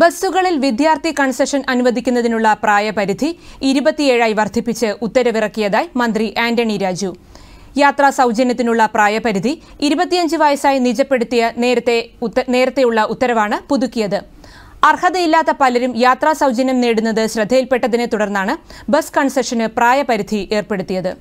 ബസ്സുകളിൽ വിദ്യാർത്ഥി കൺസെഷൻ അനുവദിക്കുന്നതിനുള്ള പ്രായപരിധി ഇരുപത്തിയേഴായി വർദ്ധിപ്പിച്ച് ഉത്തരവിറക്കിയതായി മന്ത്രി ആന്റണി രാജു യാത്രാ സൌജന്യത്തിനുള്ള പ്രായപരിധി ഇരുപത്തിയഞ്ച് വയസ്സായി നിജപ്പെടുത്തിയ നേരത്തെ നേരത്തെയുള്ള ഉത്തരവാണ് പുതുക്കിയത് അർഹതയില്ലാത്ത പലരും യാത്രാ സൗജന്യം നേടുന്നത് ശ്രദ്ധയിൽപ്പെട്ടതിനെ തുടർന്നാണ് ബസ് കൺസെഷന് പ്രായപരിധി ഏർപ്പെടുത്തിയത്